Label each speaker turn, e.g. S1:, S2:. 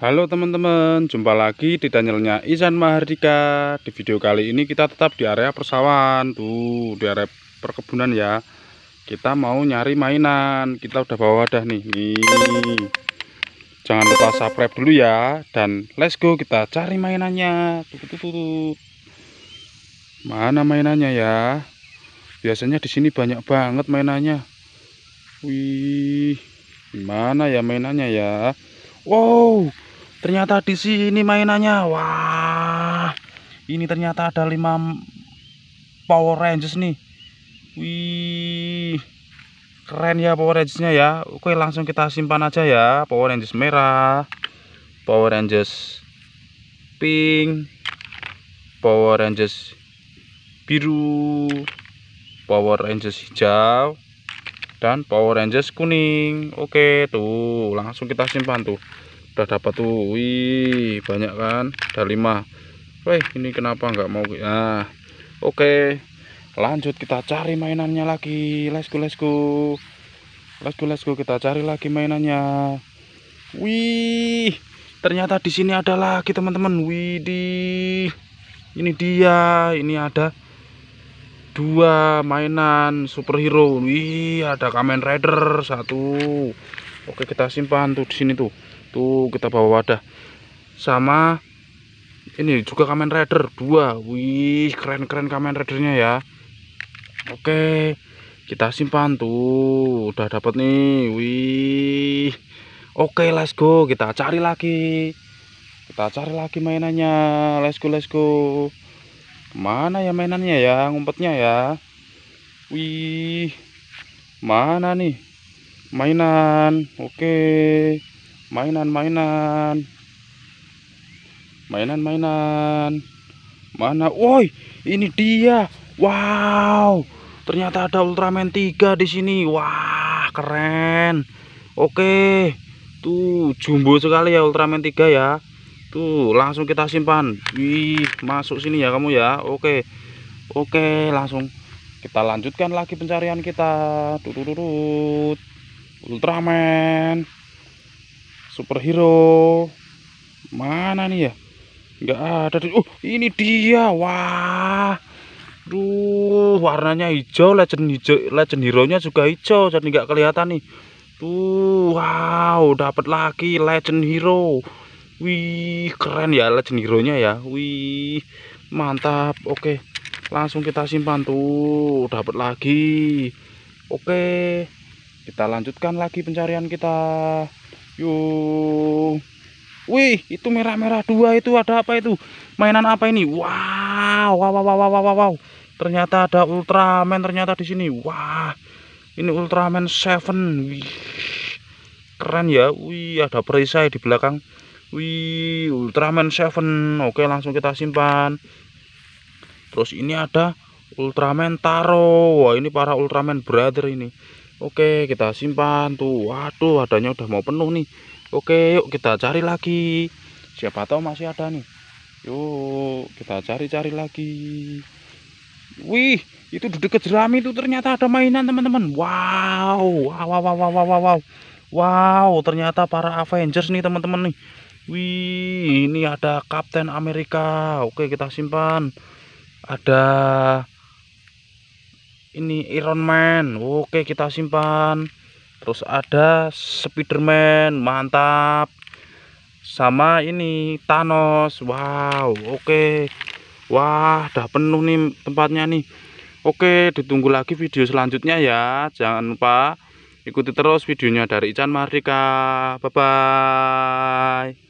S1: Halo teman-teman, jumpa lagi di channelnya Izan Mahardika Di video kali ini kita tetap di area persawahan Tuh, di area perkebunan ya Kita mau nyari mainan Kita udah bawa wadah nih, nih. Jangan lupa subscribe dulu ya Dan let's go, kita cari mainannya tuh, tuh, tuh, tuh. Mana mainannya ya Biasanya di sini banyak banget mainannya Wih, mana ya mainannya ya? Wow, ternyata di sini mainannya wah ini ternyata ada 5 Power Rangers nih wih keren ya Power Rangersnya ya oke langsung kita simpan aja ya Power Rangers merah Power Rangers pink Power Rangers biru Power Rangers hijau dan Power Rangers kuning oke tuh langsung kita simpan tuh udah dapat tuh wih banyak kan ada lima weh ini kenapa nggak mau nah oke okay. lanjut kita cari mainannya lagi let's go let's go let's go let's go kita cari lagi mainannya wih ternyata di sini ada lagi teman-teman widih ini dia ini ada dua mainan superhero wih ada Kamen Rider satu oke kita simpan tuh di sini tuh tuh kita bawa wadah sama ini juga Kamen Rider dua, wih keren-keren Kamen Ridernya ya oke kita simpan tuh udah dapat nih wih oke let's go kita cari lagi kita cari lagi mainannya let's go let's go mana ya mainannya ya ngumpetnya ya wih mana nih mainan oke mainan mainan mainan mainan mana woi ini dia wow ternyata ada Ultraman 3 di sini wah keren oke tuh jumbo sekali ya Ultraman 3 ya tuh langsung kita simpan wih masuk sini ya kamu ya oke oke langsung kita lanjutkan lagi pencarian kita turut Ultraman superhero mana nih ya nggak ada oh ini dia wah Duh, warnanya hijau, legend hijau, legend hero-nya juga hijau, jadi nggak kelihatan nih. Tuh, wow, dapat lagi legend hero. Wih, keren ya legend hero-nya ya. Wih, mantap. Oke, langsung kita simpan tuh, dapat lagi. Oke, kita lanjutkan lagi pencarian kita. Yo. Wih, itu merah-merah dua itu ada apa itu? Mainan apa ini? Wow, wow, wow, wow, wow, wow. Ternyata ada Ultraman ternyata di sini. Wah. Ini Ultraman Seven. Keren ya. Wih, ada perisai di belakang. Wih, Ultraman Seven. Oke, langsung kita simpan. Terus ini ada Ultraman Taro. Wah, ini para Ultraman Brother ini. Oke kita simpan tuh waduh adanya udah mau penuh nih Oke yuk kita cari lagi siapa tahu masih ada nih yuk kita cari-cari lagi wih itu di dekat jerami itu ternyata ada mainan teman-teman wow wow wow wow wow wow wow wow ternyata para Avengers nih teman-teman nih wih ini ada Captain America. oke kita simpan ada ini Iron Man oke kita simpan terus ada Spiderman mantap sama ini Thanos wow oke wah udah penuh nih tempatnya nih oke ditunggu lagi video selanjutnya ya jangan lupa ikuti terus videonya dari Ican Mardika bye bye